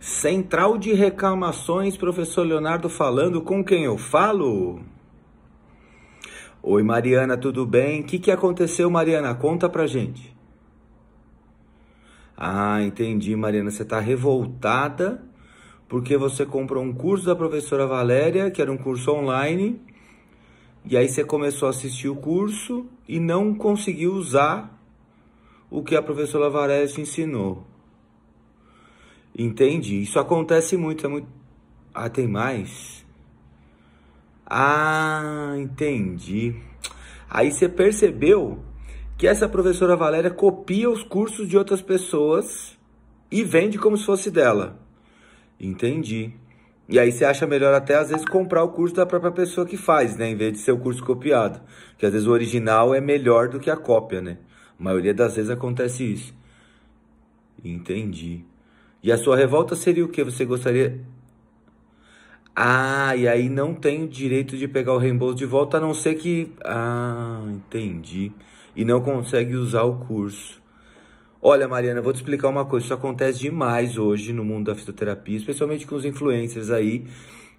Central de Reclamações, professor Leonardo falando com quem eu falo. Oi Mariana, tudo bem? O que, que aconteceu, Mariana? Conta pra gente. Ah, entendi, Mariana. Você tá revoltada porque você comprou um curso da professora Valéria, que era um curso online, e aí você começou a assistir o curso e não conseguiu usar o que a professora Valéria te ensinou. Entende? Isso acontece muito, é muito. Ah, tem mais? Ah, entendi. Aí você percebeu que essa professora Valéria copia os cursos de outras pessoas e vende como se fosse dela. Entendi. E aí você acha melhor até às vezes comprar o curso da própria pessoa que faz, né? Em vez de ser o curso copiado. Que às vezes o original é melhor do que a cópia, né? A maioria das vezes acontece isso. Entendi. E a sua revolta seria o que você gostaria? Ah, e aí não tem direito de pegar o reembolso de volta, a não ser que. Ah, entendi. E não consegue usar o curso. Olha, Mariana, vou te explicar uma coisa. Isso acontece demais hoje no mundo da fisioterapia, especialmente com os influencers aí,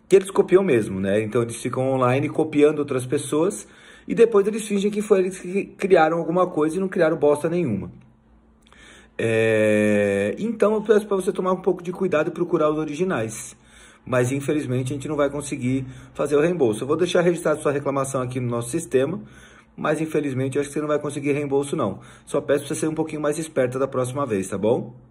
que eles copiam mesmo, né? Então eles ficam online copiando outras pessoas e depois eles fingem que foi eles que criaram alguma coisa e não criaram bosta nenhuma. É... Então eu peço para você tomar um pouco de cuidado e procurar os originais. Mas infelizmente a gente não vai conseguir fazer o reembolso. Eu vou deixar registrado sua reclamação aqui no nosso sistema, mas infelizmente eu acho que você não vai conseguir reembolso não. Só peço para você ser um pouquinho mais esperta da próxima vez, tá bom?